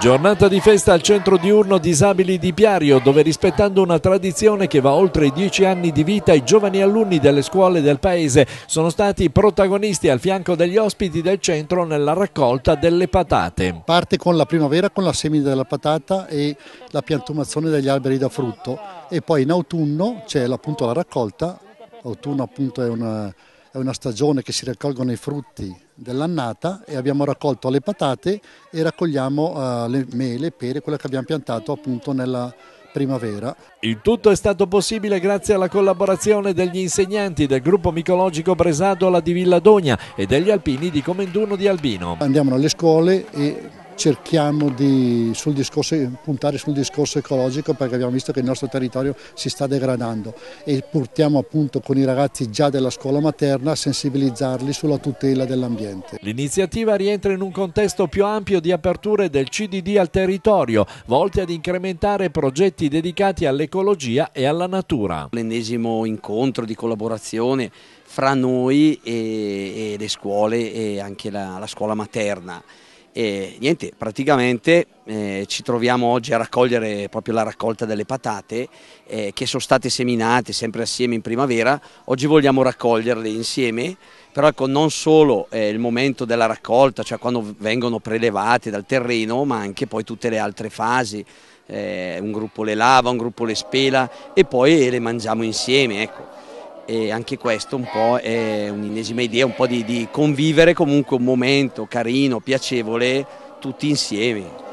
Giornata di festa al centro diurno Disabili di Piario, dove rispettando una tradizione che va oltre i dieci anni di vita, i giovani alunni delle scuole del paese sono stati protagonisti al fianco degli ospiti del centro nella raccolta delle patate. Parte con la primavera con la semina della patata e la piantumazione degli alberi da frutto e poi in autunno c'è appunto la raccolta, autunno appunto è una è una stagione che si raccolgono i frutti dell'annata e abbiamo raccolto le patate e raccogliamo uh, le mele, pere, quelle che abbiamo piantato appunto nella primavera. Il tutto è stato possibile grazie alla collaborazione degli insegnanti del gruppo micologico Bresadola di Villa Dogna e degli alpini di Comenduno di Albino. Andiamo alle scuole e cerchiamo di sul discorso, puntare sul discorso ecologico perché abbiamo visto che il nostro territorio si sta degradando e portiamo appunto con i ragazzi già della scuola materna a sensibilizzarli sulla tutela dell'ambiente. L'iniziativa rientra in un contesto più ampio di aperture del CDD al territorio, volte ad incrementare progetti dedicati all'ecologia e alla natura. L'ennesimo incontro di collaborazione fra noi e, e le scuole e anche la, la scuola materna. E niente, praticamente eh, ci troviamo oggi a raccogliere proprio la raccolta delle patate eh, che sono state seminate sempre assieme in primavera. Oggi vogliamo raccoglierle insieme, però ecco, non solo eh, il momento della raccolta, cioè quando vengono prelevate dal terreno, ma anche poi tutte le altre fasi. Eh, un gruppo le lava, un gruppo le spela e poi le mangiamo insieme. Ecco e anche questo un po' è un'ennesima idea, un po' di, di convivere comunque un momento carino, piacevole tutti insieme.